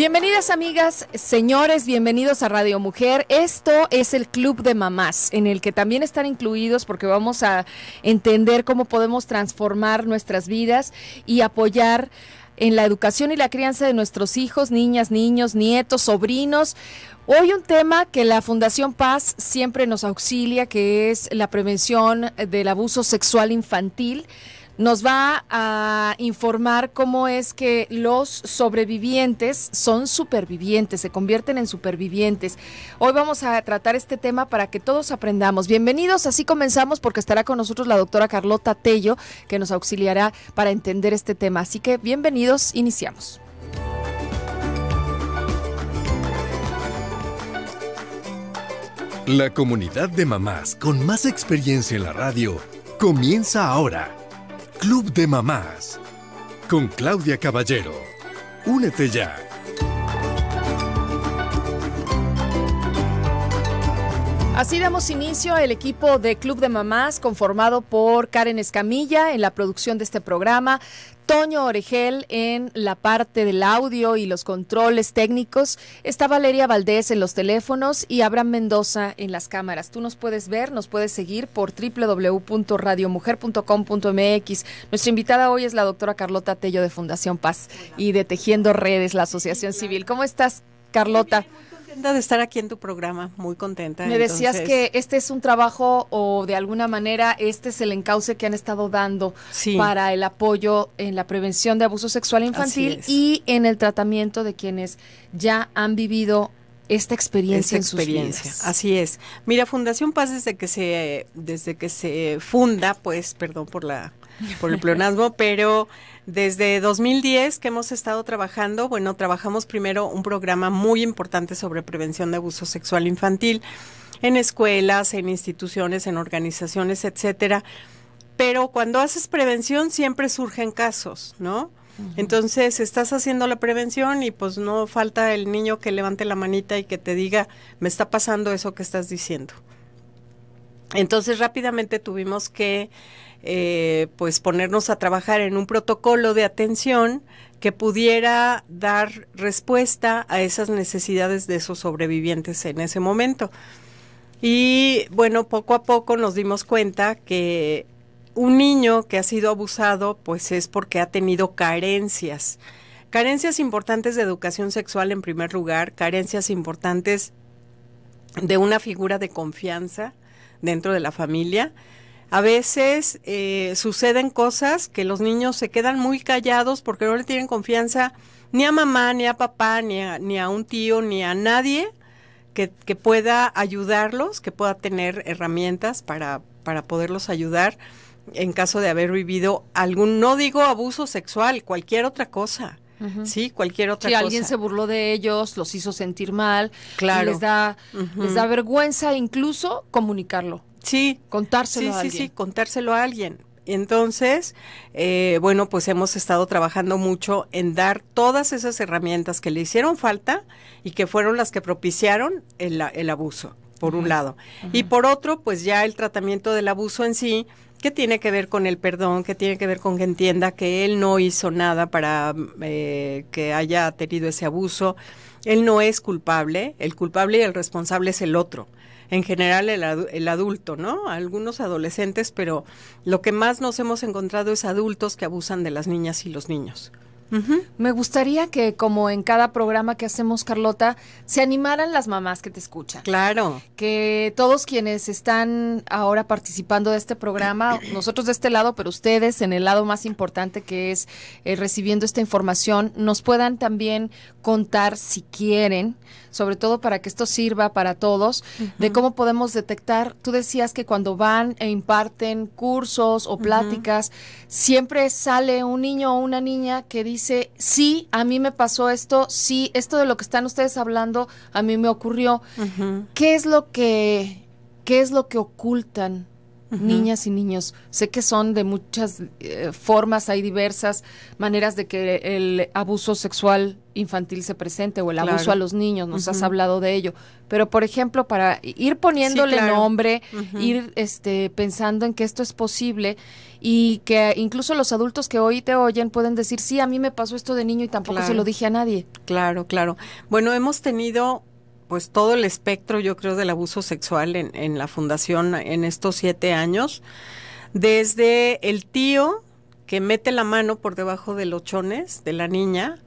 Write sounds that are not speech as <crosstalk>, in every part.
Bienvenidas amigas, señores, bienvenidos a Radio Mujer. Esto es el Club de Mamás, en el que también están incluidos porque vamos a entender cómo podemos transformar nuestras vidas y apoyar en la educación y la crianza de nuestros hijos, niñas, niños, nietos, sobrinos. Hoy un tema que la Fundación Paz siempre nos auxilia, que es la prevención del abuso sexual infantil nos va a informar cómo es que los sobrevivientes son supervivientes, se convierten en supervivientes. Hoy vamos a tratar este tema para que todos aprendamos. Bienvenidos, así comenzamos porque estará con nosotros la doctora Carlota Tello, que nos auxiliará para entender este tema. Así que bienvenidos, iniciamos. La comunidad de mamás con más experiencia en la radio comienza ahora. Club de Mamás con Claudia Caballero. Únete ya. Así damos inicio al equipo de Club de Mamás conformado por Karen Escamilla en la producción de este programa, Toño Oregel en la parte del audio y los controles técnicos. Está Valeria Valdés en los teléfonos y Abraham Mendoza en las cámaras. Tú nos puedes ver, nos puedes seguir por www.radiomujer.com.mx. Nuestra invitada hoy es la doctora Carlota Tello de Fundación Paz y de Tejiendo Redes, la Asociación Civil. ¿Cómo estás, Carlota? contenta de estar aquí en tu programa, muy contenta. Me decías que este es un trabajo o de alguna manera este es el encauce que han estado dando para el apoyo en la prevención de abuso sexual infantil y en el tratamiento de quienes ya han vivido esta experiencia, En sus vidas. Así es. Mira, Fundación Paz desde que se desde que se funda, pues, perdón por la por el pleonasmo, <laughs> pero desde 2010 que hemos estado trabajando, bueno, trabajamos primero un programa muy importante sobre prevención de abuso sexual infantil en escuelas, en instituciones, en organizaciones, etcétera. Pero cuando haces prevención siempre surgen casos, ¿no? Entonces estás haciendo la prevención y pues no falta el niño que levante la manita y que te diga, me está pasando eso que estás diciendo. Entonces rápidamente tuvimos que eh, pues ponernos a trabajar en un protocolo de atención que pudiera dar respuesta a esas necesidades de esos sobrevivientes en ese momento. Y bueno, poco a poco nos dimos cuenta que un niño que ha sido abusado, pues es porque ha tenido carencias. Carencias importantes de educación sexual en primer lugar, carencias importantes de una figura de confianza dentro de la familia, a veces eh, suceden cosas que los niños se quedan muy callados porque no le tienen confianza ni a mamá, ni a papá, ni a, ni a un tío, ni a nadie que, pueda ayudarlos, que pueda tener herramientas para, poderlos ayudar en caso de haber vivido algún, no digo abuso sexual, cualquier otra cosa. Si Sí, cualquier otra alguien se burló de ellos, los hizo sentir mal, les da, les da vergüenza incluso comunicarlo. Sí. Contárselo a alguien. Sí, sí, contárselo a alguien. Entonces, eh, bueno, pues hemos estado trabajando mucho en dar todas esas herramientas que le hicieron falta y que fueron las que propiciaron el, abuso, por un lado. Y por otro, pues ya el tratamiento del abuso en sí, que tiene que ver con el perdón, que tiene que ver con que entienda que él no hizo nada para eh, que haya tenido ese abuso. Él no es culpable, el culpable y el responsable es el otro en general el, adulto, ¿no? Algunos adolescentes, pero lo que más nos hemos encontrado es adultos que abusan de las niñas y los niños. Me gustaría que, como en cada programa que hacemos, Carlota, se animaran las mamás que te escuchan. Claro. Que todos quienes están ahora participando de este programa, <clears throat> nosotros de este lado, pero ustedes en el lado más importante que es eh, recibiendo esta información, nos puedan también contar si quieren, sobre todo para que esto sirva para todos, de cómo podemos detectar. Tú decías que cuando van e imparten cursos o pláticas, siempre sale un niño o una niña que dice dice, sí, a mí me pasó esto, sí, esto de lo que están ustedes hablando, a mí me ocurrió. ¿Qué es lo que, qué es lo que ocultan niñas y niños. Sé que son de muchas eh, formas, hay diversas maneras de que el abuso sexual infantil se presente o el abuso a los niños, nos has hablado de ello. Pero por ejemplo, para ir poniéndole nombre, ir este pensando en que esto es posible y que incluso los adultos que hoy te oyen pueden decir, "Sí, a mí me pasó esto de niño y tampoco se lo dije a nadie." Claro, claro. Bueno, hemos tenido pues todo el espectro, yo creo, del abuso sexual en, la fundación en estos siete años, desde el tío que mete la mano por debajo de los chones de la niña,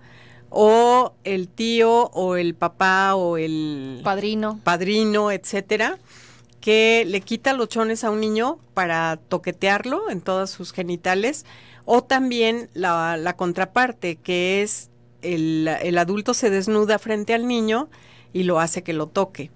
o el tío o el papá o el padrino, padrino, etcétera, que le quita los chones a un niño para toquetearlo en todas sus genitales, o también la, contraparte, que es el adulto se desnuda frente al niño y lo hace que lo toque.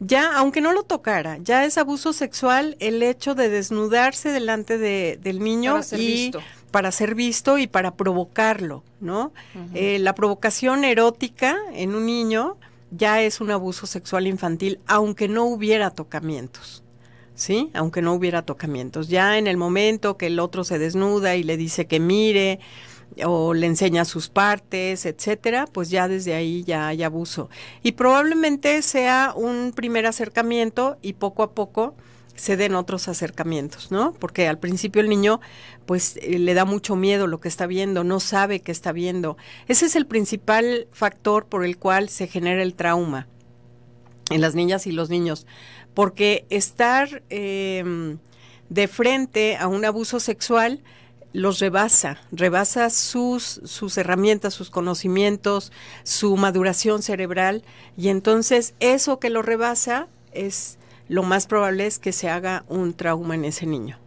Ya, aunque no lo tocara, ya es abuso sexual el hecho de desnudarse delante del niño para ser visto. para ser visto y para provocarlo, ¿no? Eh, la provocación erótica en un niño ya es un abuso sexual infantil, aunque no hubiera tocamientos. ¿sí? Aunque no hubiera tocamientos. Ya en el momento que el otro se desnuda y le dice que mire, o le enseña sus partes, etcétera, pues ya desde ahí ya hay abuso. Y probablemente sea un primer acercamiento y poco a poco se den otros acercamientos, ¿no? Porque al principio el niño pues eh, le da mucho miedo lo que está viendo, no sabe qué está viendo. Ese es el principal factor por el cual se genera el trauma en las niñas y los niños, porque estar em, de frente a un abuso sexual los rebasa, rebasa sus, sus herramientas, sus conocimientos, su maduración cerebral y entonces eso que lo rebasa es lo más probable es que se haga un trauma en ese niño.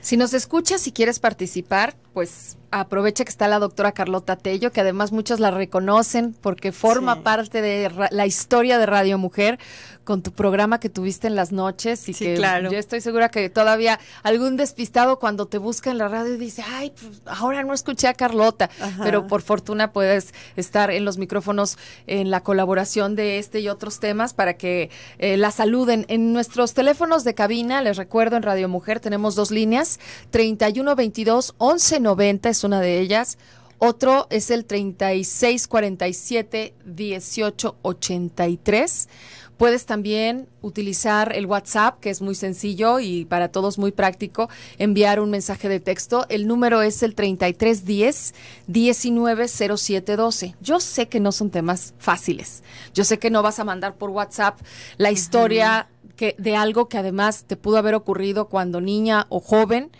Si nos escuchas y si quieres participar, pues aprovecha que está la doctora Carlota Tello, que además muchos la reconocen porque forma parte de la historia de Radio Mujer con tu programa que tuviste en las noches y que claro. yo estoy segura que todavía algún despistado cuando te busca en la radio dice, ay, pues, ahora no escuché a Carlota, pero por fortuna puedes estar en los micrófonos en la colaboración de este y otros temas para que eh, la saluden. En nuestros teléfonos de cabina, les recuerdo en Radio Mujer tenemos dos líneas, 3122 1190 una de ellas. Otro es el 3647 1883. Puedes también utilizar el WhatsApp, que es muy sencillo y para todos muy práctico, enviar un mensaje de texto. El número es el 3310 190712. Yo sé que no son temas fáciles. Yo sé que no vas a mandar por WhatsApp la historia que, de algo que además te pudo haber ocurrido cuando niña o joven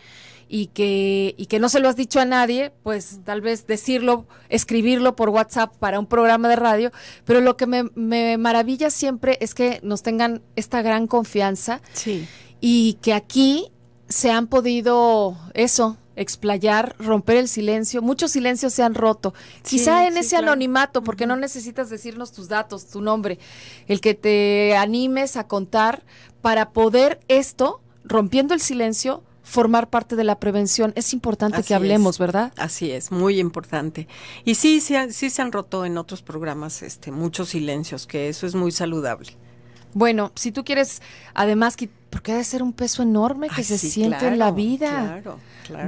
y que, y que no se lo has dicho a nadie, pues tal vez decirlo, escribirlo por WhatsApp para un programa de radio, pero lo que me, maravilla siempre es que nos tengan esta gran confianza y que aquí se han podido eso, explayar, romper el silencio. Muchos silencios se han roto. Quizá en ese anonimato, porque no necesitas decirnos tus datos, tu nombre, el que te animes a contar para poder esto, rompiendo el silencio, formar parte de la prevención. Es importante que hablemos, ¿verdad? Así es, muy importante. Y sí, sí, se han roto en otros programas este, muchos silencios, que eso es muy saludable. Bueno, si tú quieres, además, porque ha de ser un peso enorme que se siente en la vida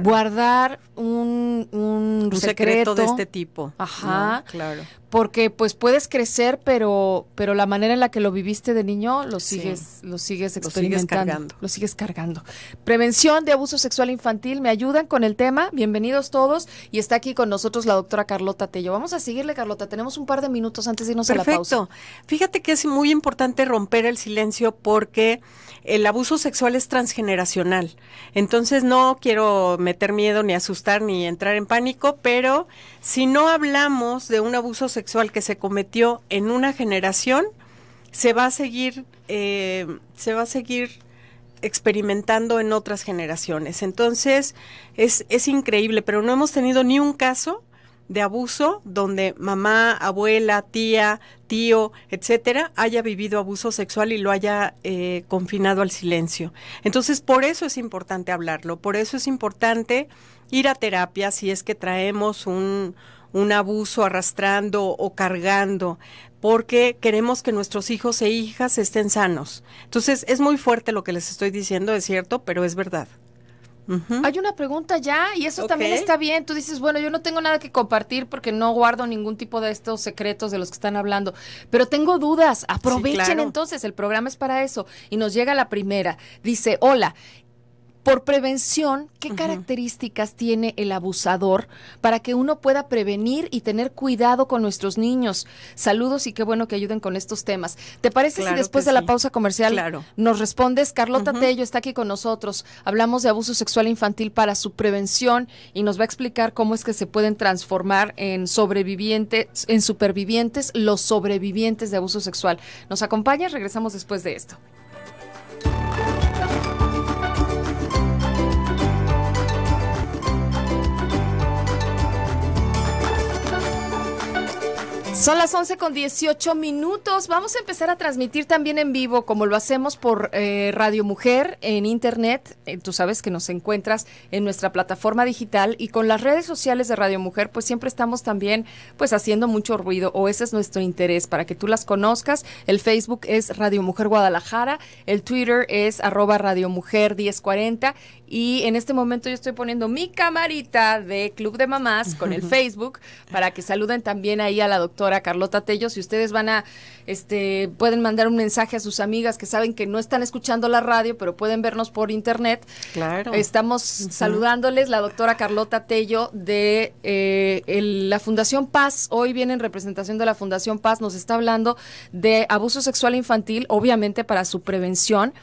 guardar un, secreto, de este tipo. Ajá. claro. Porque pues puedes crecer, pero, pero la manera en la que lo viviste de niño lo sigues, lo sigues experimentando. Lo sigues, cargando. Prevención de abuso sexual infantil, me ayudan con el tema. Bienvenidos todos. Y está aquí con nosotros la doctora Carlota Tello. Vamos a seguirle, Carlota. Tenemos un par de minutos antes de irnos a la pausa. Fíjate que es muy importante romper el silencio porque el abuso sexual es transgeneracional. Entonces no quiero meter miedo, ni asustar, ni entrar en pánico, pero si no hablamos de un abuso sexual que se cometió en una generación, se va a seguir, eh, se va a seguir experimentando en otras generaciones. Entonces, es, es increíble, pero no hemos tenido ni un caso de abuso donde mamá, abuela, tía, tío, etcétera, haya vivido abuso sexual y lo haya eh, confinado al silencio. Entonces, por eso es importante hablarlo, por eso es importante ir a terapia si es que traemos un, un abuso arrastrando o cargando, porque queremos que nuestros hijos e hijas estén sanos. Entonces, es muy fuerte lo que les estoy diciendo, es cierto, pero es verdad. Hay una pregunta ya y eso también está bien. Tú dices, bueno, yo no tengo nada que compartir porque no guardo ningún tipo de estos secretos de los que están hablando, pero tengo dudas. Aprovechen entonces, el programa es para eso. Y nos llega la primera. Dice, hola, por prevención, ¿qué características tiene el abusador para que uno pueda prevenir y tener cuidado con nuestros niños? Saludos y qué bueno que ayuden con estos temas. ¿Te parece si después de la pausa comercial nos respondes? Carlota Tello está aquí con nosotros. Hablamos de abuso sexual infantil para su prevención y nos va a explicar cómo es que se pueden transformar en sobrevivientes, en supervivientes, los sobrevivientes de abuso sexual. ¿Nos acompaña. Regresamos después de esto. Son las 11 con 18 minutos. Vamos a empezar a transmitir también en vivo, como lo hacemos por eh, Radio Mujer en Internet. Eh, tú sabes que nos encuentras en nuestra plataforma digital y con las redes sociales de Radio Mujer, pues siempre estamos también pues haciendo mucho ruido o ese es nuestro interés para que tú las conozcas. El Facebook es Radio Mujer Guadalajara, el Twitter es arroba Radio Mujer 1040 y en este momento yo estoy poniendo mi camarita de Club de Mamás con el <laughs> Facebook para que saluden también ahí a la doctora Carlota Tello, si ustedes van a, este, pueden mandar un mensaje a sus amigas que saben que no están escuchando la radio, pero pueden vernos por internet. Claro. Estamos saludándoles la doctora Carlota Tello de eh, la Fundación Paz. Hoy viene en representación de la Fundación Paz, nos está hablando de abuso sexual infantil, obviamente para su prevención.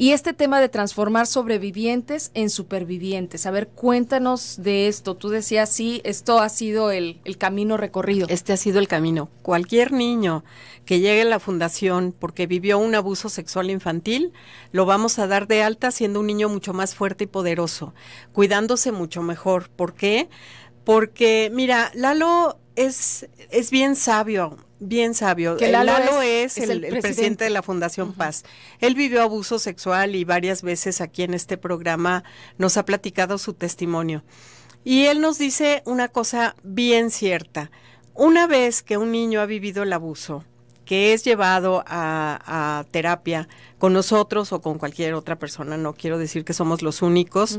Y este tema de transformar sobrevivientes en supervivientes. A ver, cuéntanos de esto. Tú decías, sí, esto ha sido el, el camino recorrido. Este ha sido el camino. Cualquier niño que llegue a la fundación porque vivió un abuso sexual infantil, lo vamos a dar de alta siendo un niño mucho más fuerte y poderoso, cuidándose mucho mejor. ¿Por qué? Porque, mira, Lalo es, es bien sabio, bien sabio. Lalo, es, el, presidente. de la Fundación Paz. Él vivió abuso sexual y varias veces aquí en este programa nos ha platicado su testimonio. Y él nos dice una cosa bien cierta. Una vez que un niño ha vivido el abuso, que es llevado a, terapia con nosotros o con cualquier otra persona, no quiero decir que somos los únicos,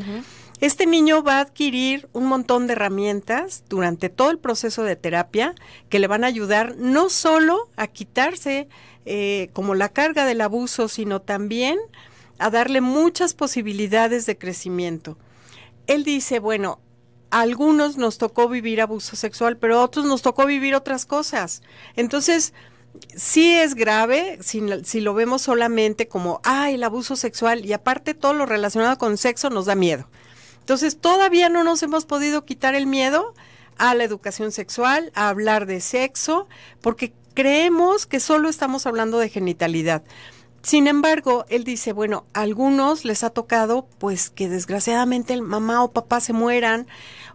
este niño va a adquirir un montón de herramientas durante todo el proceso de terapia que le van a ayudar no solo a quitarse eh, como la carga del abuso, sino también a darle muchas posibilidades de crecimiento. Él dice, bueno, a algunos nos tocó vivir abuso sexual, pero a otros nos tocó vivir otras cosas. Entonces, sí es grave si, si, lo vemos solamente como, ¡ay, el abuso sexual y aparte todo lo relacionado con sexo nos da miedo. Entonces, todavía no nos hemos podido quitar el miedo a la educación sexual, a hablar de sexo, porque creemos que solo estamos hablando de genitalidad. Sin embargo, él dice, bueno, a algunos les ha tocado pues que desgraciadamente el mamá o papá se mueran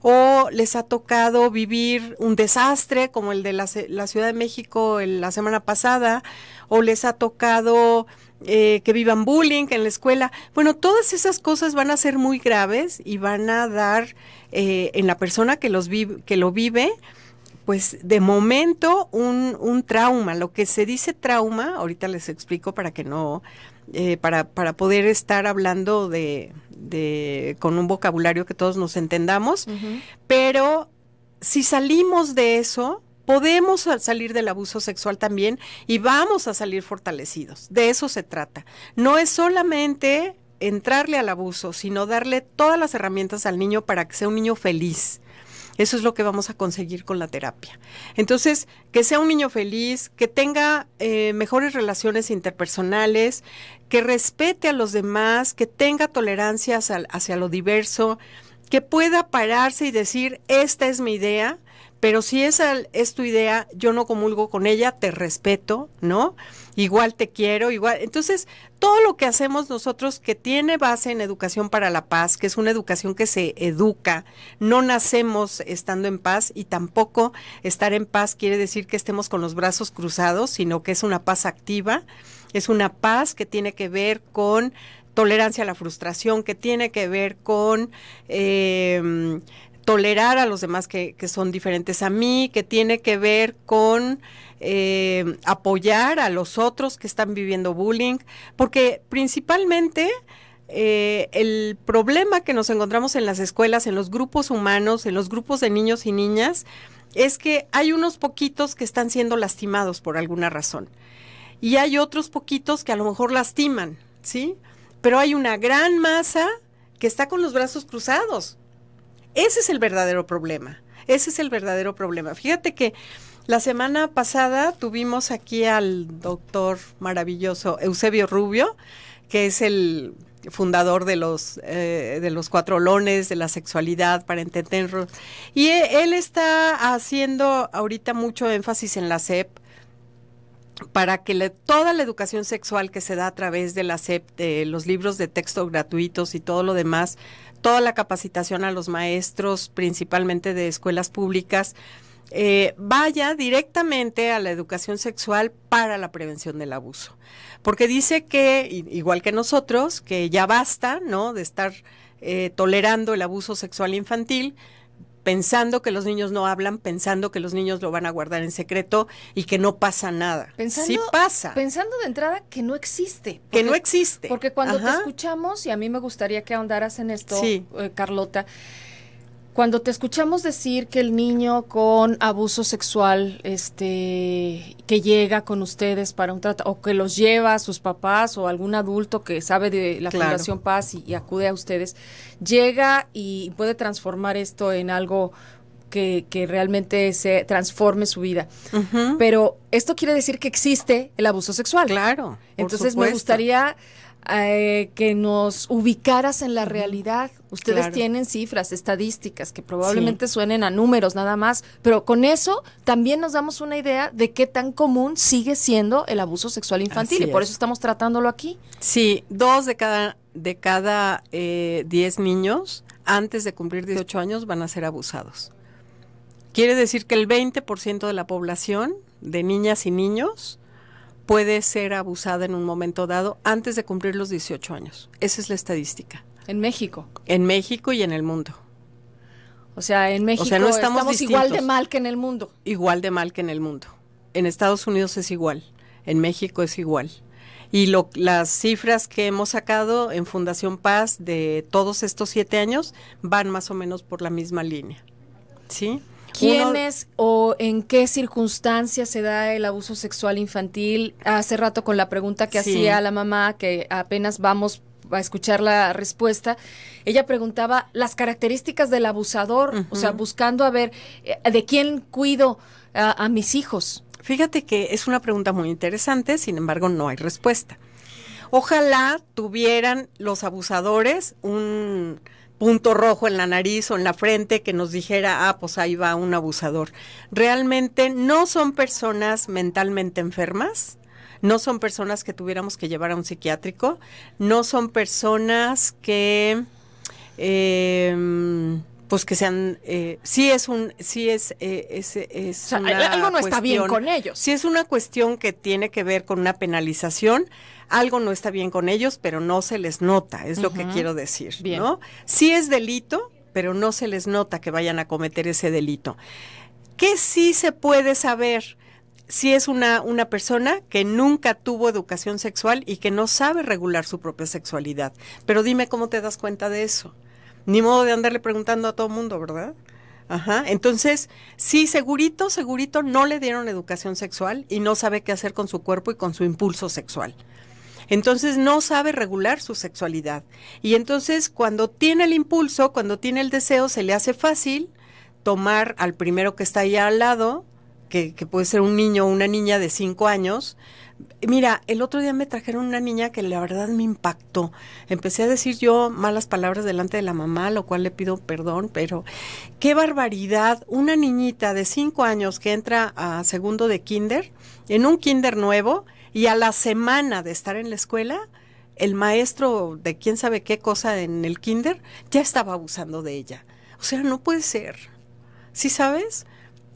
o les ha tocado vivir un desastre como el de la, Ciudad de México la semana pasada o les ha tocado eh, que vivan bullying en la escuela. Bueno, todas esas cosas van a ser muy graves y van a dar eh, en la persona que, los vive, que lo vive, pues de momento un, trauma. Lo que se dice trauma, ahorita les explico para que no, eh, para, para poder estar hablando de, de, con un vocabulario que todos nos entendamos, pero si salimos de eso, podemos salir del abuso sexual también y vamos a salir fortalecidos. De eso se trata. No es solamente entrarle al abuso, sino darle todas las herramientas al niño para que sea un niño feliz. Eso es lo que vamos a conseguir con la terapia. Entonces, que sea un niño feliz, que tenga eh, mejores relaciones interpersonales, que respete a los demás, que tenga tolerancia hacia lo diverso, que pueda pararse y decir, esta es mi idea, pero si esa es tu idea, yo no comulgo con ella, te respeto, ¿no? Igual te quiero, igual. Entonces, todo lo que hacemos nosotros que tiene base en educación para la paz, que es una educación que se educa, no nacemos estando en paz y tampoco estar en paz quiere decir que estemos con los brazos cruzados, sino que es una paz activa, es una paz que tiene que ver con tolerancia a la frustración, que tiene que ver con... Eh, tolerar a los demás que, son diferentes a mí, que tiene que ver con eh, apoyar a los otros que están viviendo bullying, porque principalmente eh, el problema que nos encontramos en las escuelas, en los grupos humanos, en los grupos de niños y niñas, es que hay unos poquitos que están siendo lastimados por alguna razón y hay otros poquitos que a lo mejor lastiman, ¿sí? Pero hay una gran masa que está con los brazos cruzados ese es el verdadero problema. Ese es el verdadero problema. Fíjate que la semana pasada tuvimos aquí al doctor maravilloso Eusebio Rubio, que es el fundador de los, eh, de los cuatro lones, de la sexualidad, para entenderlo. Y e, él está haciendo ahorita mucho énfasis en la SEP para que le, toda la educación sexual que se da a través de la SEP, de los libros de texto gratuitos y todo lo demás, toda la capacitación a los maestros, principalmente de escuelas públicas, eh, vaya directamente a la educación sexual para la prevención del abuso. Porque dice que, igual que nosotros, que ya basta, ¿no? De estar eh, tolerando el abuso sexual infantil, pensando que los niños no hablan, pensando que los niños lo van a guardar en secreto y que no pasa nada. Pensando, sí pasa. Pensando de entrada que no existe. que no existe. Porque cuando te escuchamos, y a mí me gustaría que ahondaras en esto, sí. Eh, Carlota, cuando te escuchamos decir que el niño con abuso sexual, este, que llega con ustedes para un trato, o que los lleva a sus papás o algún adulto que sabe de la Fundación Paz y, acude a ustedes, llega y puede transformar esto en algo que, realmente se transforme su vida. Pero esto quiere decir que existe el abuso sexual. Claro. Entonces me gustaría eh, que nos ubicaras en la realidad. Ustedes tienen cifras, estadísticas, que probablemente suenen a números nada más, pero con eso también nos damos una idea de qué tan común sigue siendo el abuso sexual infantil y por eso estamos tratándolo aquí. Sí, dos de cada, de cada eh, diez niños antes de cumplir 18 años van a ser abusados. Quiere decir que el 20% de la población de niñas y niños puede ser abusada en un momento dado antes de cumplir los 18 años. Esa es la estadística. ¿En México? En México y en el mundo. O sea, en México no estamos, igual de mal que en el mundo. Igual de mal que en el mundo. En Estados Unidos es igual, en México es igual. Y lo, las cifras que hemos sacado en Fundación Paz de todos estos siete años van más o menos por la misma línea. ¿Sí? ¿Quiénes o en qué circunstancias se da el abuso sexual infantil? Hace rato con la pregunta que hacía la mamá, que apenas vamos a escuchar la respuesta, ella preguntaba las características del abusador, o sea, buscando a ver eh, de quién cuido a mis hijos. Fíjate que es una pregunta muy interesante, sin embargo no hay respuesta. Ojalá tuvieran los abusadores un, punto rojo en la nariz o en la frente que nos dijera, ah, pues ahí va un abusador. Realmente no son personas mentalmente enfermas, no son personas que tuviéramos que llevar a un psiquiátrico, no son personas que... Em, pues que sean, eh, sí es un, sí es, eh, es, una algo no está bien con ellos. Si es una cuestión que tiene que ver con una penalización, algo no está bien con ellos, pero no se les nota, es lo que quiero decir, bien. ¿no? Si es delito, pero no se les nota que vayan a cometer ese delito. ¿Qué sí se puede saber? Si es una, una persona que nunca tuvo educación sexual y que no sabe regular su propia sexualidad. Pero dime cómo te das cuenta de eso. Ni modo de andarle preguntando a todo mundo, ¿verdad? Ajá. Entonces, sí, segurito, segurito, no le dieron educación sexual y no sabe qué hacer con su cuerpo y con su impulso sexual. Entonces no sabe regular su sexualidad. Y entonces cuando tiene el impulso, cuando tiene el deseo, se le hace fácil tomar al primero que está ahí al lado, que, puede ser un niño o una niña de cinco años, Mira, el otro día me trajeron una niña que la verdad me impactó. Empecé a decir yo malas palabras delante de la mamá, lo cual le pido perdón, pero qué barbaridad. Una niñita de cinco años que entra a segundo de kinder, en un kinder nuevo, y a la semana de estar en la escuela, el maestro de quién sabe qué cosa en el kinder ya estaba abusando de ella. O sea, no puede ser. si sabes?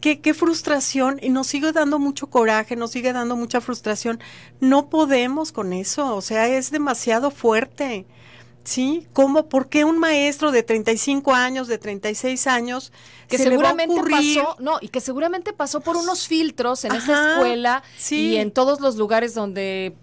Qué, qué, frustración y nos sigue dando mucho coraje, nos sigue dando mucha frustración. No podemos con eso, o sea, es demasiado fuerte. ¿Sí? ¿Cómo? ¿Por qué un maestro de 35 años, de 36 años, que seguramente pasó, no, y que seguramente pasó por unos filtros en esa escuela y en todos los lugares donde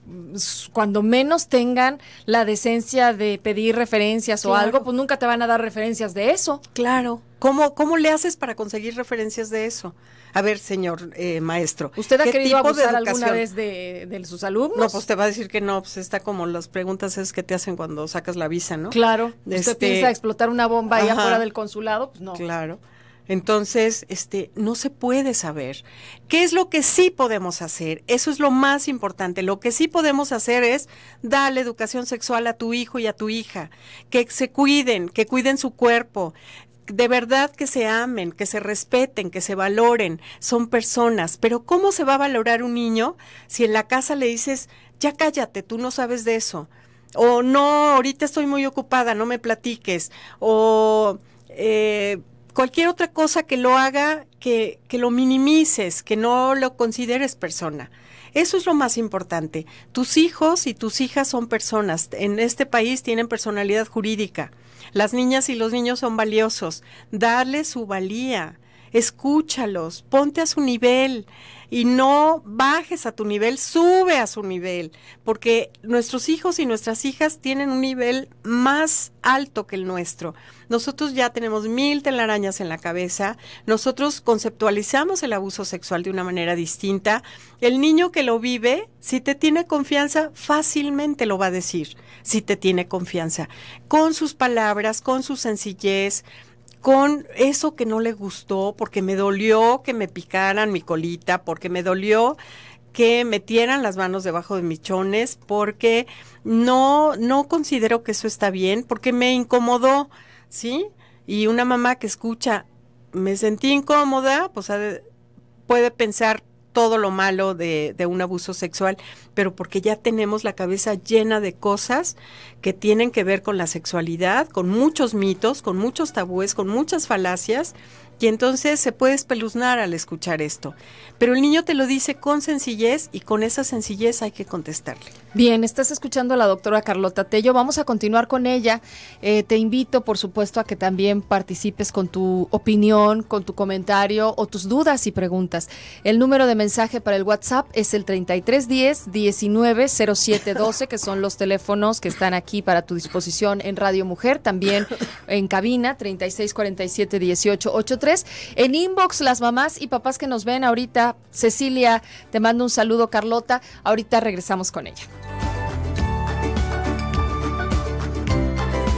cuando menos tengan la decencia de pedir referencias o algo, pues nunca te van a dar referencias de eso. Claro. ¿Cómo, ¿Cómo le haces para conseguir referencias de eso? A ver, señor eh, maestro, ¿usted ha ¿qué querido tipo de alguna vez de, sus alumnos? No, pues te va a decir que no, pues está como las preguntas es que te hacen cuando sacas la visa, ¿no? Claro, usted este, piensa explotar una bomba allá fuera del consulado, pues no. Claro. Entonces, este, no se puede saber. ¿Qué es lo que sí podemos hacer? Eso es lo más importante. Lo que sí podemos hacer es darle educación sexual a tu hijo y a tu hija, que se cuiden, que cuiden su cuerpo, de verdad que se amen, que se respeten, que se valoren, son personas, pero ¿cómo se va a valorar un niño si en la casa le dices, ya cállate, tú no sabes de eso? O no, ahorita estoy muy ocupada, no me platiques, o eh, cualquier otra cosa que lo haga, que, que lo minimices, que no lo consideres persona. Eso es lo más importante. Tus hijos y tus hijas son personas. En este país tienen personalidad jurídica. Las niñas y los niños son valiosos. Darles su valía, escúchalos, ponte a su nivel y no bajes a tu nivel, sube a su nivel, porque nuestros hijos y nuestras hijas tienen un nivel más alto que el nuestro. Nosotros ya tenemos mil telarañas en la cabeza, nosotros conceptualizamos el abuso sexual de una manera distinta. El niño que lo vive, si te tiene confianza, fácilmente lo va a decir, si te tiene confianza, con sus palabras, con su sencillez, con eso que no le gustó, porque me dolió que me picaran mi colita, porque me dolió que metieran las manos debajo de mis chones, porque no, no considero que eso está bien, porque me incomodó, ¿sí? Y una mamá que escucha, me sentí incómoda, pues puede pensar, todo lo malo de, un abuso sexual, pero porque ya tenemos la cabeza llena de cosas que tienen que ver con la sexualidad, con muchos mitos, con muchos tabúes, con muchas falacias y entonces se puede espeluznar al escuchar esto. Pero el niño te lo dice con sencillez y con esa sencillez hay que contestarle. Bien, estás escuchando a la doctora Carlota Tello. Vamos a continuar con ella. Eh, te invito, por supuesto, a que también participes con tu opinión, con tu comentario o tus dudas y preguntas. El número de mensaje para el WhatsApp es el 3310 190712, que son los teléfonos que están aquí para tu disposición en Radio Mujer, también en cabina 3647 18 en inbox, las mamás y papás que nos ven ahorita, Cecilia, te mando un saludo, Carlota. Ahorita regresamos con ella.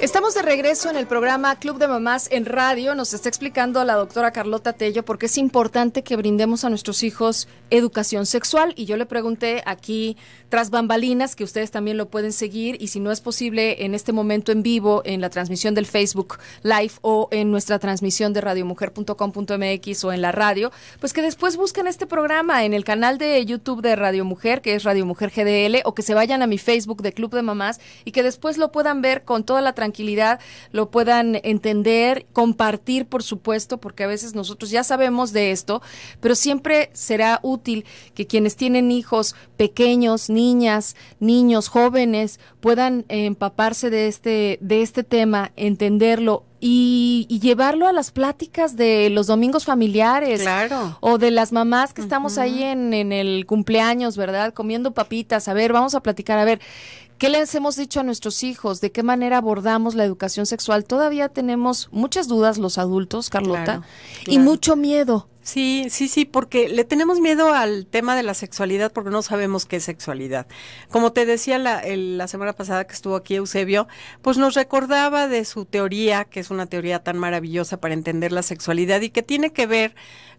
Estamos de regreso en el programa Club de Mamás en Radio. Nos está explicando la doctora Carlota Tello por qué es importante que brindemos a nuestros hijos educación sexual. Y yo le pregunté aquí, tras bambalinas, que ustedes también lo pueden seguir. Y si no es posible en este momento en vivo, en la transmisión del Facebook Live o en nuestra transmisión de radiomujer.com.mx o en la radio, pues que después busquen este programa en el canal de YouTube de Radio Mujer, que es Radio Mujer GDL, o que se vayan a mi Facebook de Club de Mamás y que después lo puedan ver con toda la transmisión tranquilidad lo puedan entender, compartir, por supuesto, porque a veces nosotros ya sabemos de esto, pero siempre será útil que quienes tienen hijos pequeños, niñas, niños, jóvenes, puedan empaparse de este, de este tema, entenderlo, y, y, llevarlo a las pláticas de los domingos familiares. Claro. O de las mamás que estamos ahí en, en el cumpleaños, ¿verdad? Comiendo papitas. A ver, vamos a platicar. A ver, ¿Qué les hemos dicho a nuestros hijos? ¿De qué manera abordamos la educación sexual? Todavía tenemos muchas dudas los adultos, Carlota, y mucho miedo. Sí, sí, sí, porque le tenemos miedo al tema de la sexualidad porque no sabemos qué es sexualidad. Como te decía la semana pasada que estuvo aquí Eusebio, pues nos recordaba de su teoría, que es una teoría tan maravillosa para entender la sexualidad y que tiene que ver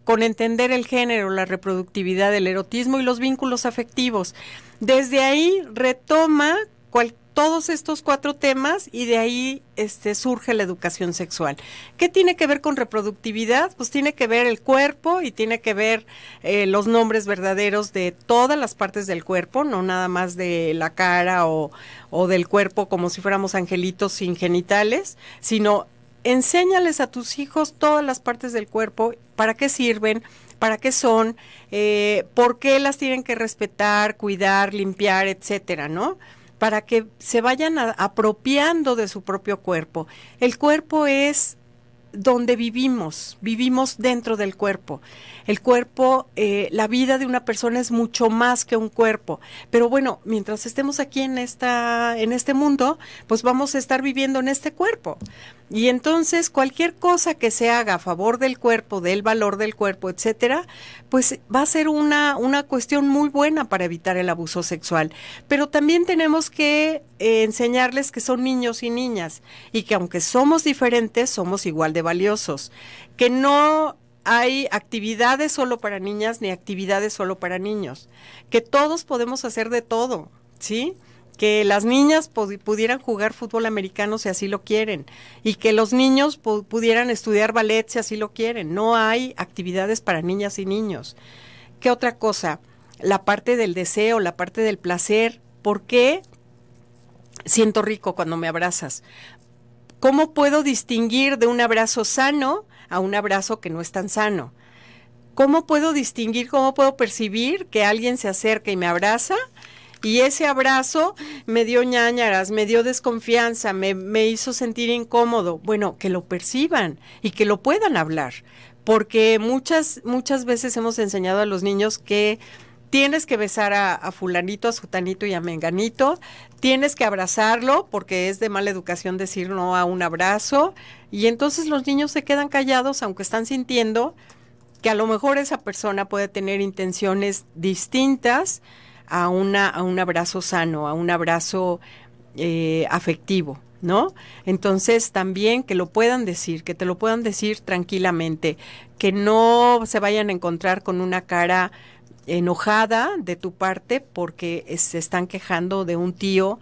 con entender el género, la reproductividad, el erotismo y los vínculos afectivos. Desde ahí retoma todos estos cuatro temas y de ahí este, surge la educación sexual. ¿Qué tiene que ver con reproductividad? Pues tiene que ver el cuerpo y tiene que ver eh, los nombres verdaderos de todas las partes del cuerpo, no nada más de la cara o, o del cuerpo como si fuéramos angelitos sin genitales, sino enséñales a tus hijos todas las partes del cuerpo, para qué sirven, para qué son, eh, por qué las tienen que respetar, cuidar, limpiar, etcétera, ¿no? Para que se vayan apropiando de su propio cuerpo. El cuerpo es donde vivimos, vivimos dentro del cuerpo. El cuerpo, eh, la vida de una persona es mucho más que un cuerpo. Pero bueno, mientras estemos aquí en, esta, en este mundo, pues vamos a estar viviendo en este cuerpo. Y entonces cualquier cosa que se haga a favor del cuerpo, del valor del cuerpo, etcétera, pues va a ser una, una cuestión muy buena para evitar el abuso sexual. Pero también tenemos que eh, enseñarles que son niños y niñas y que aunque somos diferentes, somos igual de valiosos. Que no hay actividades solo para niñas ni actividades solo para niños. Que todos podemos hacer de todo, ¿sí? que las niñas pudieran jugar fútbol americano si así lo quieren y que los niños pudieran estudiar ballet si así lo quieren. No hay actividades para niñas y niños. ¿Qué otra cosa? La parte del deseo, la parte del placer. ¿Por qué siento rico cuando me abrazas? ¿Cómo puedo distinguir de un abrazo sano a un abrazo que no es tan sano? ¿Cómo puedo distinguir, cómo puedo percibir que alguien se acerca y me abraza y ese abrazo me dio ñañaras, me dio desconfianza, me, hizo sentir incómodo. Bueno, que lo perciban y que lo puedan hablar, porque muchas, muchas veces hemos enseñado a los niños que tienes que besar a, a, fulanito, a sutanito y a menganito, tienes que abrazarlo porque es de mala educación decir no a un abrazo y entonces los niños se quedan callados aunque están sintiendo que a lo mejor esa persona puede tener intenciones distintas a, una, a un abrazo sano, a un abrazo eh, afectivo. ¿No? Entonces también que lo puedan decir, que te lo puedan decir tranquilamente, que no se vayan a encontrar con una cara enojada de tu parte porque se están quejando de un tío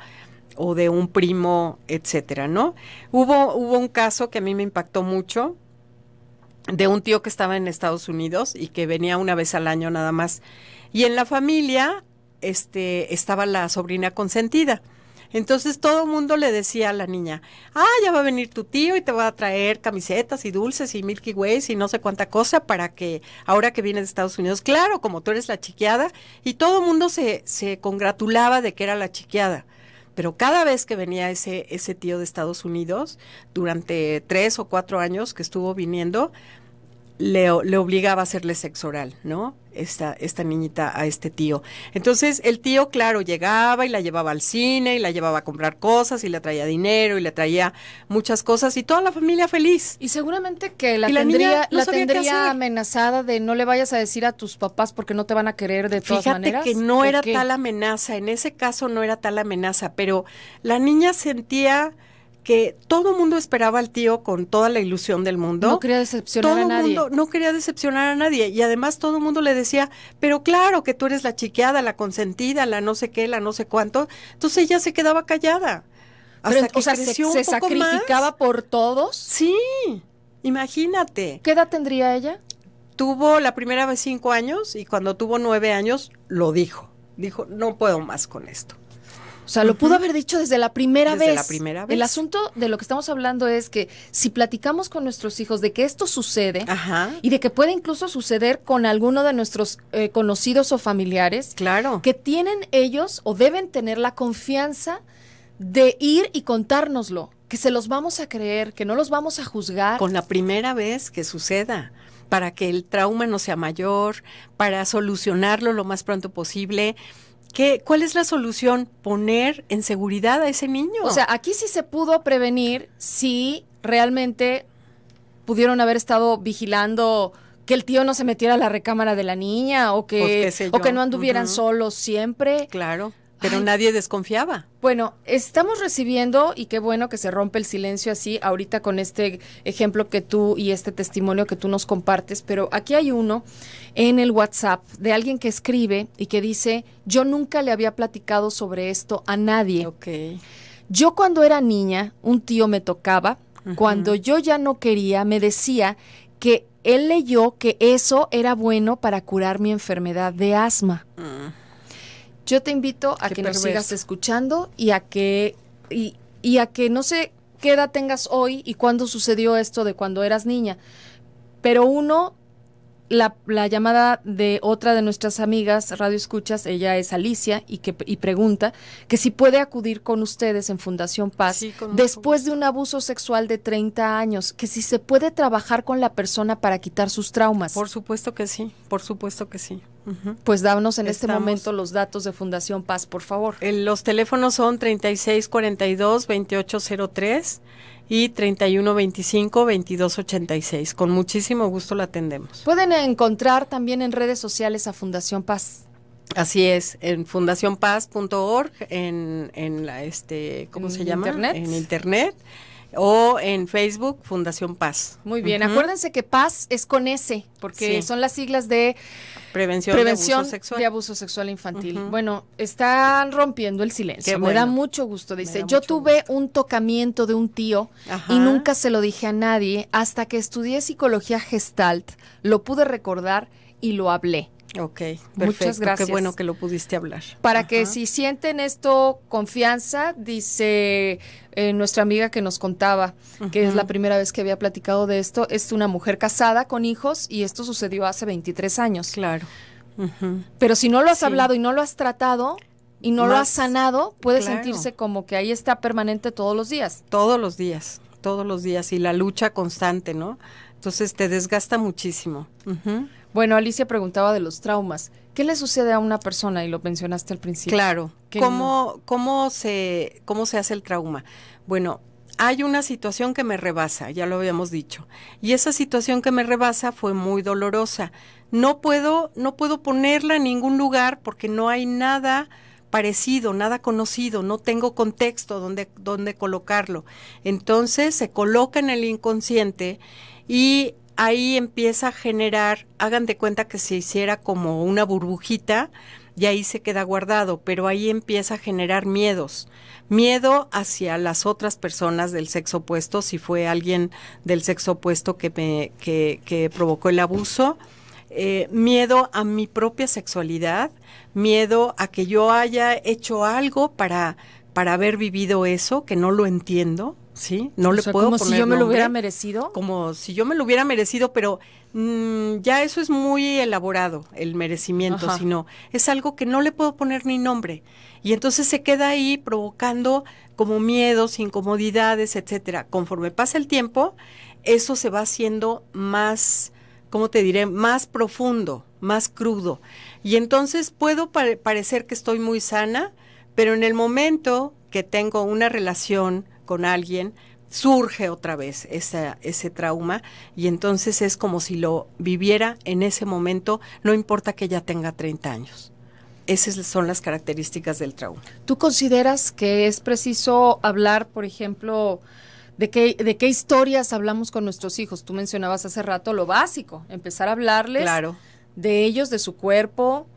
o de un primo, etcétera, ¿no? Hubo, hubo un caso que a mí me impactó mucho de un tío que estaba en Estados Unidos y que venía una vez al año nada más. Y en la familia este, estaba la sobrina consentida. Entonces todo el mundo le decía a la niña, ah, ya va a venir tu tío y te va a traer camisetas y dulces y Milky Ways y no sé cuánta cosa para que ahora que vienes de Estados Unidos, claro, como tú eres la chiqueada, y todo el mundo se, se congratulaba de que era la chiqueada. Pero cada vez que venía ese, ese tío de Estados Unidos, durante tres o cuatro años que estuvo viniendo, le, obligaba a hacerle sexo oral, ¿no? Esta, esta niñita a este tío. Entonces el tío, claro, llegaba y la llevaba al cine y la llevaba a comprar cosas y le traía dinero y le traía muchas cosas y toda la familia feliz. Y seguramente que la, tendría, amenazada de no le vayas a decir a tus papás porque no te van a querer de todas Fíjate que no era tal amenaza, en ese caso no era tal amenaza, pero la niña sentía que todo el mundo esperaba al tío con toda la ilusión del mundo. No quería decepcionar a nadie. Mundo, no quería decepcionar a nadie. Y además todo el mundo le decía, pero claro que tú eres la chiqueada, la consentida, la no sé qué, la no sé cuánto. Entonces ella se quedaba callada. Hasta que o sea, se, sacrificaba por todos. Sí, imagínate. ¿Qué edad tendría ella? Tuvo la primera vez cinco años y cuando tuvo nueve años lo dijo. Dijo, no puedo más con esto. O sea, lo pudo haber dicho desde la primera desde vez. la primera vez. El asunto de lo que estamos hablando es que si platicamos con nuestros hijos de que esto sucede y de que puede incluso suceder con alguno de nuestros eh, conocidos o familiares, claro. que tienen ellos o deben tener la confianza de ir y contárnoslo, que se los vamos a creer, que no los vamos a juzgar. Con la primera vez que suceda para que el trauma no sea mayor, para solucionarlo lo más pronto posible ¿Qué, ¿Cuál es la solución? Poner en seguridad a ese niño. O sea, aquí sí se pudo prevenir si realmente pudieron haber estado vigilando que el tío no se metiera a la recámara de la niña o que, o que no anduvieran solos siempre. Claro. Pero nadie desconfiaba. Bueno, estamos recibiendo, y qué bueno que se rompe el silencio así, ahorita con este ejemplo que tú y este testimonio que tú nos compartes, pero aquí hay uno en el WhatsApp de alguien que escribe y que dice, yo nunca le había platicado sobre esto a nadie. Ok. Yo cuando era niña, un tío me tocaba, cuando yo ya no quería, me decía que él leyó que eso era bueno para curar mi enfermedad de asma. Mm. Yo te invito a que nos sigas escuchando y a que y, a que no sé qué edad tengas hoy y cuándo sucedió esto de cuando eras niña. Pero uno la, llamada de otra de nuestras amigas Radio Escuchas, ella es Alicia, y, que, y pregunta que si puede acudir con ustedes en Fundación Paz después de un abuso sexual de 30 años, que si se puede trabajar con la persona para quitar sus traumas. Por supuesto que sí, por supuesto que sí. Pues dános en este momento los datos de Fundación Paz, por favor. Eh, los teléfonos son 3642-2803 y 3125-2286. Con muchísimo gusto la atendemos. Pueden encontrar también en redes sociales a Fundación Paz. Así es, en fundacionpaz.org, en, en la, este, ¿cómo se llama? En internet o en Facebook Fundación Paz. Muy bien, acuérdense que Paz es con S, porque son las siglas de Prevención, Prevención de, abuso sexual. Abuso Sexual Infantil. Bueno, están rompiendo el silencio. Me da mucho gusto, dice. Yo tuve un tocamiento de un tío y nunca se lo dije a nadie hasta que estudié psicología gestalt, lo pude recordar y lo hablé. Ok, Muchas gracias. Qué bueno que lo pudiste hablar. Para que si sienten esto confianza, dice eh, nuestra amiga que nos contaba, que es la primera vez que había platicado de esto, es una mujer casada con hijos y esto sucedió hace 23 años. Claro. Pero si no lo has hablado y no lo has tratado, y no lo has sanado, puede sentirse como que ahí está permanente todos los días. Todos los días, todos los días y la lucha constante, ¿no? Entonces te desgasta muchísimo. Bueno, Alicia preguntaba de los traumas. ¿Qué le sucede a una persona? Y lo mencionaste al principio. Claro. ¿Cómo, ¿Cómo, se, ¿Cómo se hace el trauma? Bueno, hay una situación que me rebasa, ya lo habíamos dicho. Y esa situación que me rebasa fue muy dolorosa. No puedo, no puedo ponerla en ningún lugar porque no hay nada parecido, nada conocido, no tengo contexto donde, donde colocarlo. Entonces se coloca en el inconsciente y ahí empieza a generar, hagan de cuenta que se hiciera como una burbujita y ahí se queda guardado, pero ahí empieza a generar miedos. Miedo hacia las otras personas del sexo opuesto, si fue alguien del sexo opuesto que, me, que, provocó el abuso. Eh, miedo a mi propia sexualidad, miedo a que yo haya hecho algo para, para haber vivido eso, que no lo entiendo, ¿sí? No le sea, puedo como si yo me lo hubiera merecido. Como si yo me lo hubiera merecido, pero mm, ya eso es muy elaborado, el merecimiento, sino es algo que no le puedo poner ni nombre. Y entonces se queda ahí provocando como miedos, incomodidades, etcétera. Conforme pasa el tiempo, eso se va haciendo más, ¿cómo te diré? Más profundo, más crudo. Y entonces puedo parecer que estoy muy sana, pero en el momento que tengo una relación con alguien, surge otra vez ese trauma y entonces es como si lo viviera en ese momento, no importa que ya tenga 30 años. Esas son las características del trauma. ¿Tú consideras que es preciso hablar, por ejemplo, de qué, de qué historias hablamos con nuestros hijos? Tú mencionabas hace rato lo básico, empezar a hablarles claro. de ellos, de su cuerpo,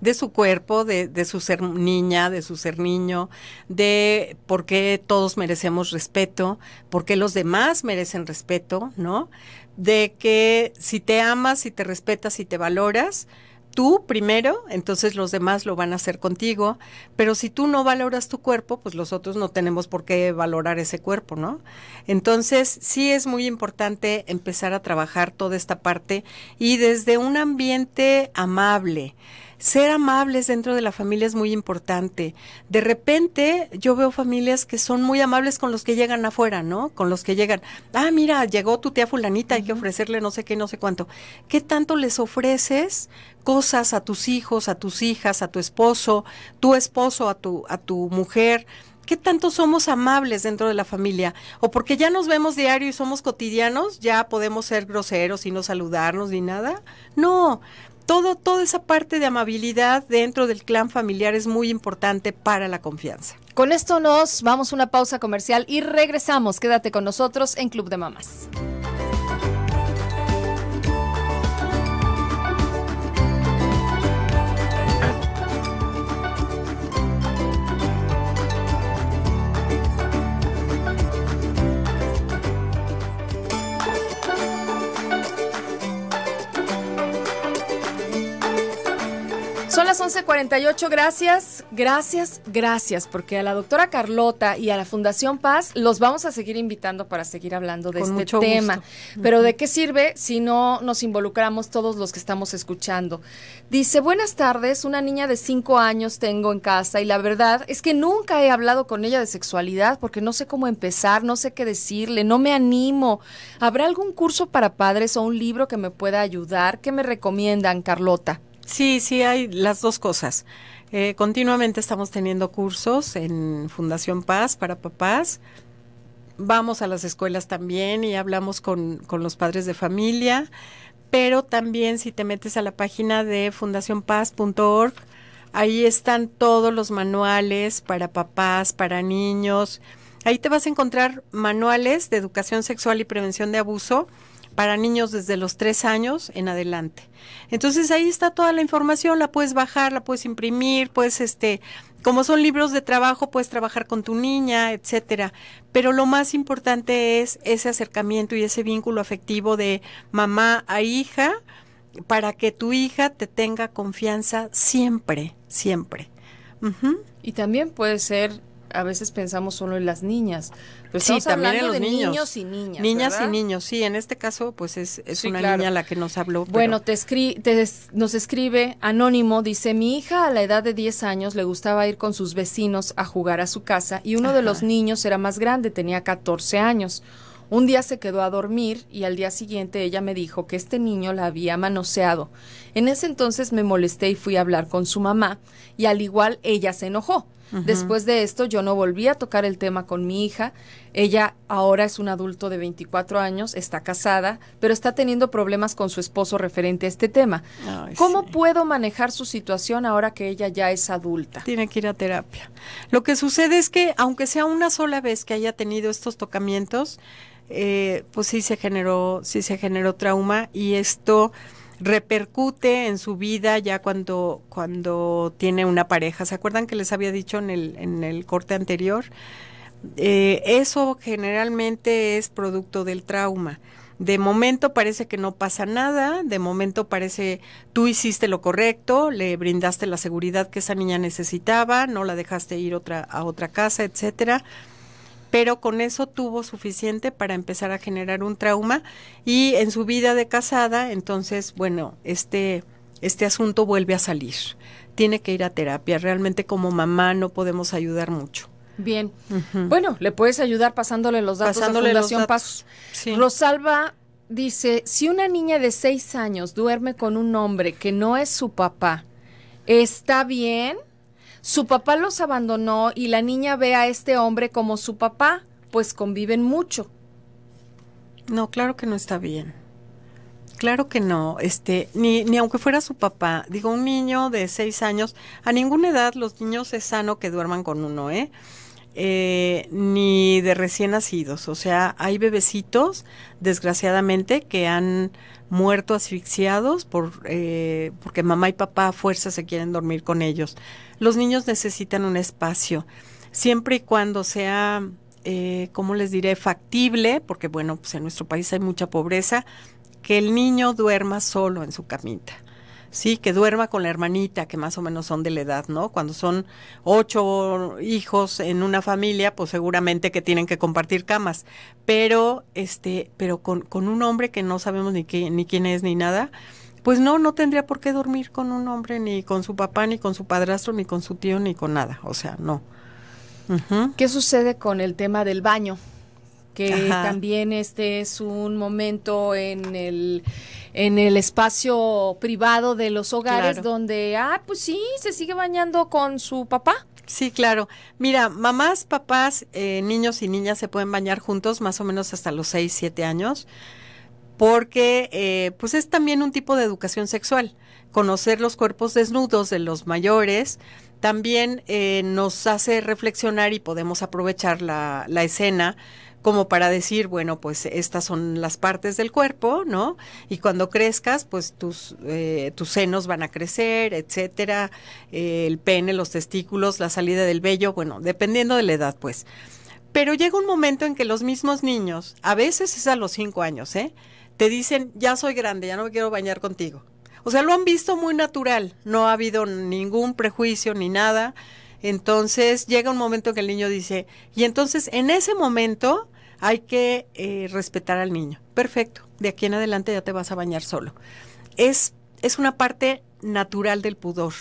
de su cuerpo, de, de, su ser niña, de su ser niño, de por qué todos merecemos respeto, por qué los demás merecen respeto, ¿no? De que si te amas, si te respetas, si te valoras, tú primero, entonces los demás lo van a hacer contigo, pero si tú no valoras tu cuerpo, pues los otros no tenemos por qué valorar ese cuerpo, ¿no? Entonces, sí es muy importante empezar a trabajar toda esta parte y desde un ambiente amable ser amables dentro de la familia es muy importante. De repente yo veo familias que son muy amables con los que llegan afuera, ¿no? Con los que llegan, ah, mira, llegó tu tía fulanita, hay que ofrecerle no sé qué, no sé cuánto. ¿Qué tanto les ofreces cosas a tus hijos, a tus hijas, a tu esposo, tu esposo, a tu, a tu mujer? ¿Qué tanto somos amables dentro de la familia? O porque ya nos vemos diario y somos cotidianos, ya podemos ser groseros y no saludarnos ni nada. No, todo, toda esa parte de amabilidad dentro del clan familiar es muy importante para la confianza. Con esto nos vamos a una pausa comercial y regresamos. Quédate con nosotros en Club de Mamás. Son las 11:48, gracias, gracias, gracias, porque a la doctora Carlota y a la Fundación Paz los vamos a seguir invitando para seguir hablando de este tema. Pero ¿de qué sirve si no nos involucramos todos los que estamos escuchando? Dice, buenas tardes, una niña de cinco años tengo en casa y la verdad es que nunca he hablado con ella de sexualidad porque no sé cómo empezar, no sé qué decirle, no me animo. ¿Habrá algún curso para padres o un libro que me pueda ayudar? ¿Qué me recomiendan, Carlota? Sí, sí, hay las dos cosas. Eh, continuamente estamos teniendo cursos en Fundación Paz para papás. Vamos a las escuelas también y hablamos con, con los padres de familia, pero también si te metes a la página de fundacionpaz.org, ahí están todos los manuales para papás, para niños. Ahí te vas a encontrar manuales de educación sexual y prevención de abuso para niños desde los tres años en adelante. Entonces ahí está toda la información, la puedes bajar, la puedes imprimir, puedes este, como son libros de trabajo, puedes trabajar con tu niña, etcétera. Pero lo más importante es ese acercamiento y ese vínculo afectivo de mamá a hija para que tu hija te tenga confianza siempre, siempre. Y también puede ser, a veces pensamos solo en las niñas, pues sí, también de niños. y niñas. Niñas y niños, sí. En este caso, pues es, una niña la que nos habló. Bueno, te, escri nos escribe Anónimo, dice, mi hija a la edad de 10 años le gustaba ir con sus vecinos a jugar a su casa y uno de los niños era más grande, tenía 14 años. Un día se quedó a dormir y al día siguiente ella me dijo que este niño la había manoseado. En ese entonces me molesté y fui a hablar con su mamá y al igual ella se enojó. Después de esto yo no volví a tocar el tema con mi hija. Ella ahora es un adulto de 24 años, está casada, pero está teniendo problemas con su esposo referente a este tema. ¿Cómo puedo manejar su situación ahora que ella ya es adulta? Tiene que ir a terapia. Lo que sucede es que aunque sea una sola vez que haya tenido estos tocamientos, eh, pues sí se generó, sí se generó trauma y esto repercute en su vida ya cuando, cuando tiene una pareja. ¿Se acuerdan que les había dicho en el, en el corte anterior? Eh, eso generalmente es producto del trauma. De momento parece que no pasa nada, de momento parece tú hiciste lo correcto, le brindaste la seguridad que esa niña necesitaba, no la dejaste ir otra, a otra casa, etcétera pero con eso tuvo suficiente para empezar a generar un trauma y en su vida de casada, entonces, bueno, este, este asunto vuelve a salir. Tiene que ir a terapia. Realmente como mamá no podemos ayudar mucho. Bien. Bueno, le puedes ayudar pasándole los datos pasándole a Fundación Rosalba dice, si una niña de seis años duerme con un hombre que no es su papá, ¿está bien? Su papá los abandonó y la niña ve a este hombre como su papá, pues conviven mucho. No, claro que no está bien. Claro que no, este, ni, ni aunque fuera su papá, digo, un niño de seis años, a ninguna edad los niños es sano que duerman con uno, ¿eh? Eh, ni de recién nacidos. O sea, hay bebecitos, desgraciadamente, que han muerto asfixiados por, eh, porque mamá y papá a fuerza se quieren dormir con ellos. Los niños necesitan un espacio, siempre y cuando sea, eh, ¿cómo les diré?, factible, porque bueno, pues en nuestro país hay mucha pobreza, que el niño duerma solo en su camita sí, que duerma con la hermanita, que más o menos son de la edad, ¿no? Cuando son ocho hijos en una familia, pues seguramente que tienen que compartir camas, pero este, pero con, un hombre que no sabemos ni, qué, ni quién es ni nada, pues no, no tendría por qué dormir con un hombre, ni con su papá, ni con su padrastro, ni con su tío, ni con nada, o sea, no. ¿Qué sucede con el tema del baño? que también este es un momento en el en el espacio privado de los hogares donde ah pues sí se sigue bañando con su papá Sí, claro. Mira, mamás, papás, eh, niños y niñas se pueden bañar juntos más o menos hasta los 6, 7 años, porque eh, pues es también un tipo de educación sexual. Conocer los cuerpos desnudos de los mayores también eh, nos hace reflexionar y podemos aprovechar la, la escena como para decir, bueno, pues estas son las partes del cuerpo, ¿no? Y cuando crezcas, pues tus, eh, tus senos van a crecer, etcétera, eh, el pene, los testículos, la salida del vello, bueno, dependiendo de la edad, pues. Pero llega un momento en que los mismos niños, a veces es a los cinco años, ¿eh? Te dicen, ya soy grande, ya no me quiero bañar contigo. O sea, lo han visto muy natural, no ha habido ningún prejuicio ni nada. Entonces llega un momento que el niño dice, y entonces en ese momento hay que eh, respetar al niño. Perfecto, de aquí en adelante ya te vas a bañar solo. Es, es una parte natural del pudor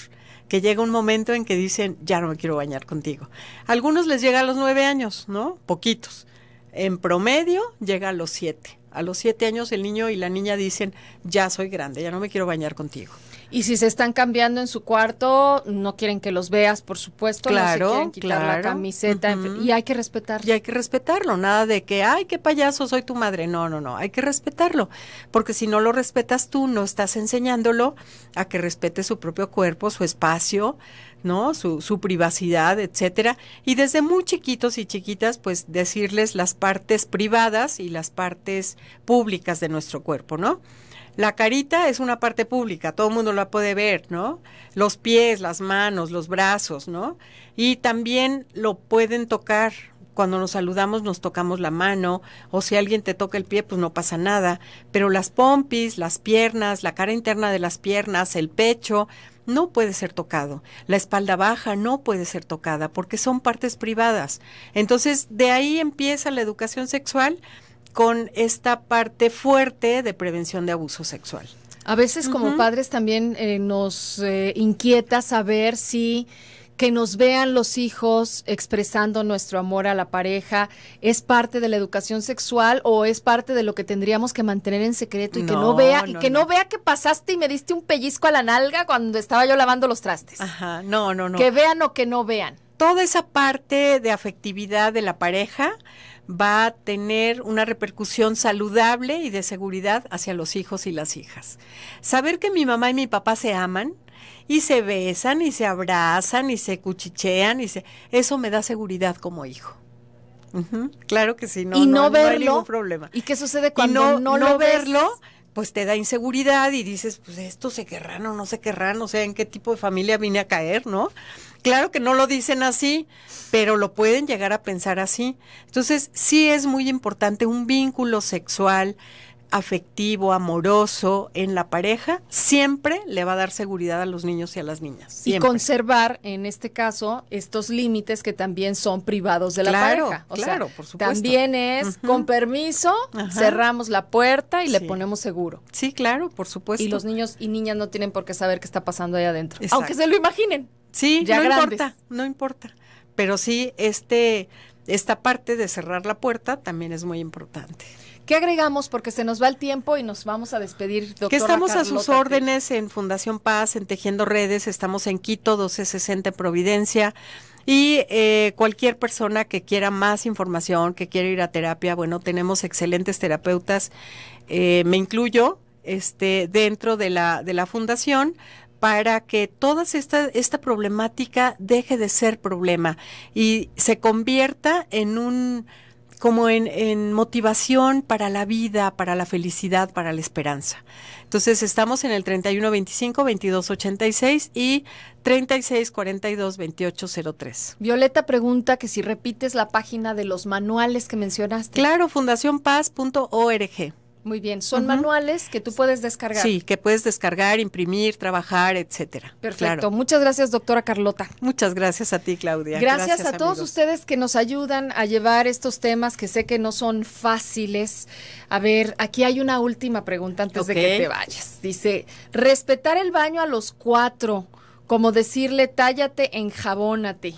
que llega un momento en que dicen, ya no me quiero bañar contigo. algunos les llega a los nueve años, ¿no? Poquitos. En promedio llega a los siete. A los siete años el niño y la niña dicen, ya soy grande, ya no me quiero bañar contigo. Y si se están cambiando en su cuarto, no quieren que los veas, por supuesto. Claro, quieren quitar la camiseta. Y hay que respetarlo. Y hay que respetarlo, nada de que, ay, qué payaso, soy tu madre. No, no, no, hay que respetarlo. Porque si no lo respetas tú, no estás enseñándolo a que respete su propio cuerpo, su espacio, ¿no? Su, su privacidad, etcétera. Y desde muy chiquitos y chiquitas, pues decirles las partes privadas y las partes públicas de nuestro cuerpo, ¿no? La carita es una parte pública, todo el mundo la puede ver, ¿no? Los pies, las manos, los brazos, ¿no? Y también lo pueden tocar. Cuando nos saludamos nos tocamos la mano o si alguien te toca el pie pues no pasa nada, pero las pompis, las piernas, la cara interna de las piernas, el pecho, no puede ser tocado. La espalda baja no puede ser tocada porque son partes privadas. Entonces, de ahí empieza la educación sexual con esta parte fuerte de prevención de abuso sexual. A veces como padres también eh, nos eh, inquieta saber si que nos vean los hijos expresando nuestro amor a la pareja es parte de la educación sexual o es parte de lo que tendríamos que mantener en secreto y que no vea y que no. no. vea que pasaste y me diste un pellizco a la nalga cuando estaba yo lavando los trastes. Ajá, no, no, no. Que vean o que no vean. Toda esa parte de afectividad de la pareja va a tener una repercusión saludable y de seguridad hacia los hijos y las hijas. Saber que mi mamá y mi papá se aman y se besan y se abrazan y se cuchichean y eso me da seguridad como hijo. Claro que sí, no, no, verlo, hay ningún problema. ¿Y qué sucede cuando no, no, lo verlo? pues te da inseguridad y dices, pues esto se querrán o no se querrán, o sea, en qué tipo de familia vine a caer, ¿no? Claro que no lo dicen así, pero lo pueden llegar a pensar así. Entonces, sí es muy importante un vínculo sexual afectivo, amoroso en la pareja, siempre le va a dar seguridad a los niños y a las niñas. Y conservar, en este caso, estos límites que también son privados de la pareja. claro, por supuesto. También es, con permiso, cerramos la puerta y le ponemos seguro. Sí, claro, por supuesto. Y los niños y niñas no tienen por qué saber qué está pasando ahí adentro. Aunque se lo imaginen. Sí, ya no importa, no importa. Pero sí, este, esta parte de cerrar la puerta también es muy importante. ¿Qué agregamos? Porque se nos va el tiempo y nos vamos a despedir, doctora. Que estamos a sus órdenes en Fundación Paz, en Tejiendo Redes, estamos en Quito 1260 en Providencia. Y eh, cualquier persona que quiera más información, que quiera ir a terapia, bueno, tenemos excelentes terapeutas, eh, me incluyo, este, dentro de la, de la fundación para que toda esta, esta problemática deje de ser problema y se convierta en un como en, motivación para la vida, para la felicidad, para la esperanza. Entonces estamos en el 3125-2286 y 3642-2803. Violeta pregunta que si repites la página de los manuales que mencionaste. Claro, fundacionpaz.org. Muy bien, son manuales que tú puedes descargar. Sí, que puedes descargar, imprimir, trabajar, etcétera. Perfecto. Muchas gracias, doctora Carlota. Muchas gracias a ti, Claudia. Gracias, a todos ustedes que nos ayudan a llevar estos temas que sé que no son fáciles. A ver, aquí hay una última pregunta antes de que te vayas. Dice, respetar el baño a los cuatro, como decirle, tállate, enjabónate.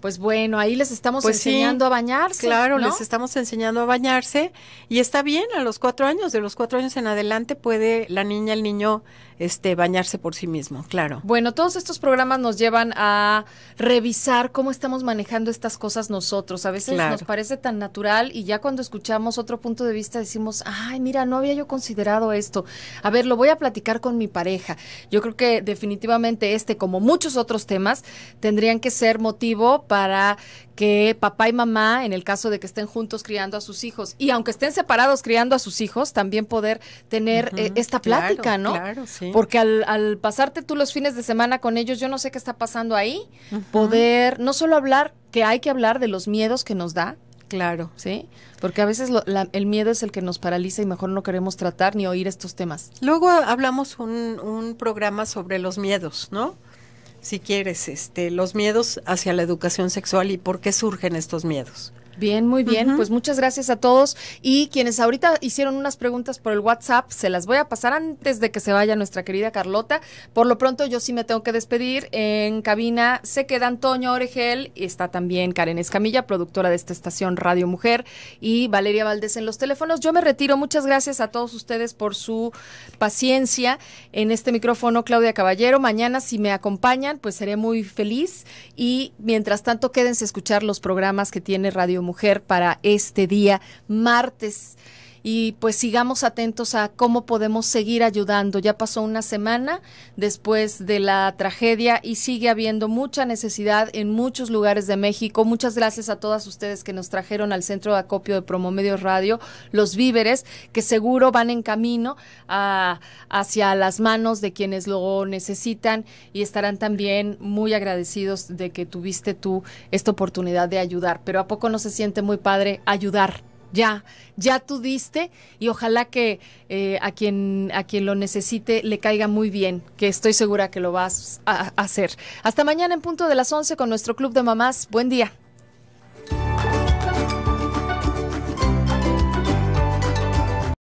Pues bueno, ahí les estamos pues enseñando a bañarse. Claro, les estamos enseñando a bañarse y está bien, a los cuatro años, de los cuatro años en adelante puede la niña, el niño este, bañarse por sí mismo, claro. Bueno, todos estos programas nos llevan a revisar cómo estamos manejando estas cosas nosotros. A veces nos parece tan natural y ya cuando escuchamos otro punto de vista decimos, ay, mira, no había yo considerado esto. A ver, lo voy a platicar con mi pareja. Yo creo que definitivamente este, como muchos otros temas, tendrían que ser motivo para que papá y mamá, en el caso de que estén juntos criando a sus hijos, y aunque estén separados criando a sus hijos, también poder tener eh, esta plática, ¿no? Claro, sí. Porque al, pasarte tú los fines de semana con ellos, yo no sé qué está pasando ahí, poder no solo hablar, que hay que hablar de los miedos que nos da, Claro. ¿Sí? Porque a veces el miedo es el que nos paraliza y mejor no queremos tratar ni oír estos temas. Luego hablamos un, un programa sobre los miedos, ¿no? si quieres, este, los miedos hacia la educación sexual y por qué surgen estos miedos. Bien, muy bien. Pues muchas gracias a todos. Y quienes ahorita hicieron unas preguntas por el WhatsApp, se las voy a pasar antes de que se vaya nuestra querida Carlota. Por lo pronto, yo sí me tengo que despedir. En cabina se queda Antonio Oregel, está también Karen Escamilla, productora de esta estación Radio Mujer, y Valeria Valdés en los teléfonos. Yo me retiro. Muchas gracias a todos ustedes por su paciencia. En este micrófono, Claudia Caballero. Mañana, si me acompañan, pues seré muy feliz. Y mientras tanto, quédense a escuchar los programas que tiene Radio Mujer mujer para este día, martes y pues sigamos atentos a cómo podemos seguir ayudando. Ya pasó una semana después de la tragedia y sigue habiendo mucha necesidad en muchos lugares de México. Muchas gracias a todas ustedes que nos trajeron al Centro de Acopio de Promomedios Radio los víveres que seguro van en camino hacia las manos de quienes lo necesitan y estarán también muy agradecidos de que tuviste tú esta oportunidad de ayudar. Pero ¿a poco no se siente muy padre ayudar? ya, ya tú diste y ojalá que eh, a, quien, a quien lo necesite le caiga muy bien, que estoy segura que lo vas a, a hacer. Hasta mañana en punto de las 11 con nuestro Club de Mamás. Buen día.